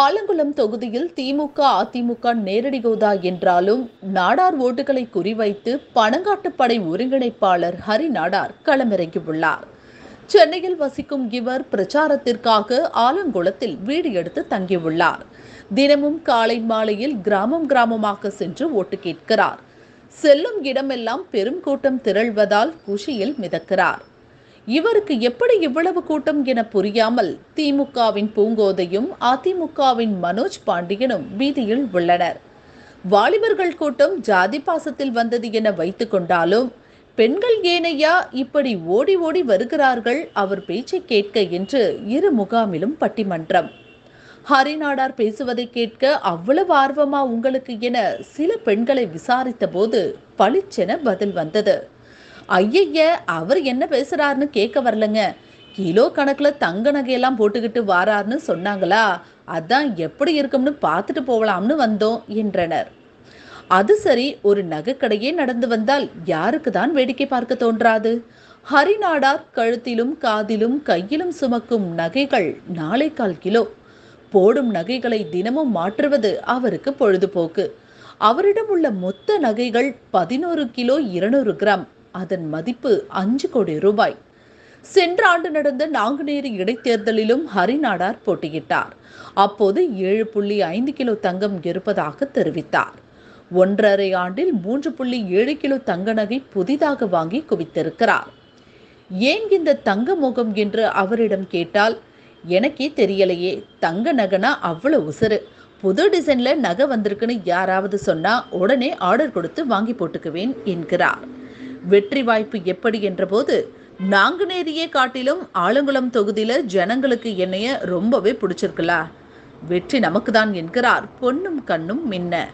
ஆலங்குளம் தொகுதியில் திமுக அதிமுக நேரடி கோதா என்றாலும் நாடார் ஓட்டுகளை குறிவைத்து பணங்காட்டுப்படை ஒருங்கிணைப்பாளர் ஹரி நாடார் களமிறங்கியுள்ளார் சென்னையில் வசிக்கும் இவர் பிரச்சாரத்திற்காக ஆலங்குளத்தில் வீடு எடுத்து தங்கியுள்ளார் தினமும் காலை மாலையில் கிராமம் கிராமமாக சென்று ஓட்டு கேட்கிறார் செல்லும் இடமெல்லாம் பெரும் கூட்டம் திரள்வதால் குஷியில் மிதக்கிறார் இவருக்கு எப்படி இவ்வளவு கூட்டம் என புரியாமல் திமுகவின் பூங்கோதையும் அதிமுகவின் மனோஜ் பாண்டியனும் வீதியில் உள்ளனர் வாலிபர்கள் கூட்டம் ஜாதி பாசத்தில் வந்தது என வைத்துக் கொண்டாலும் பெண்கள் ஏனையா இப்படி ஓடி ஓடி வருகிறார்கள் அவர் பேச்சை கேட்க என்று இரு முகாமிலும் பட்டிமன்றம் ஹரிநாடார் பேசுவதை கேட்க அவ்வளவு ஆர்வமா உங்களுக்கு என சில பெண்களை விசாரித்த போது பளிச்சென பதில் வந்தது ஐயைய அவர் என்ன பேசுறாருன்னு கேட்க வரலங்க கிலோ கணக்கில் தங்க நகையெல்லாம் போட்டுக்கிட்டு வாரார்னு சொன்னாங்களா அதான் எப்படி இருக்கும்னு பார்த்துட்டு போகலாம்னு வந்தோம் என்றனர் அது சரி ஒரு நகைக்கடையே நடந்து வந்தால் யாருக்கு தான் வேடிக்கை பார்க்க தோன்றாது ஹரிநாடா கழுத்திலும் காதிலும் கையிலும் சுமக்கும் நகைகள் நாளை கால் கிலோ போடும் நகைகளை தினமும் மாற்றுவது அவருக்கு பொழுதுபோக்கு அவரிடம் உள்ள மொத்த நகைகள் பதினோரு கிலோ இருநூறு கிராம் அதன் மதிப்பு அஞ்சு கோடி ரூபாய் சென்ற ஆண்டு நடந்த நாங்குநேரி இடைத்தேர்தலிலும் ஹரிநாடார் போட்டியிட்டார் அப்போது ஏழு புள்ளி ஐந்து கிலோ தங்கம் இருப்பதாக தெரிவித்தார் ஒன்றரை ஆண்டில் மூன்று புள்ளி ஏழு கிலோ தங்க நகை புதிதாக வாங்கி குவித்திருக்கிறார் ஏன் இந்த தங்க முகம் என்று அவரிடம் கேட்டால் எனக்கே தெரியலையே தங்க நகனா அவ்வளோ உசுறு புது டிசைனில் நகை வந்திருக்குன்னு யாராவது சொன்னால் உடனே ஆர்டர் கொடுத்து வாங்கி போட்டுக்குவேன் என்கிறார் வெற்றி வாய்ப்பு எப்படி என்றபோது நாங்குநேரியே காட்டிலும் ஆலங்குளம் தொகுதியில ஜனங்களுக்கு என்னைய ரொம்பவே பிடிச்சிருக்குலா வெற்றி நமக்கு தான் என்கிறார் பொன்னும் கண்ணும் மின்ன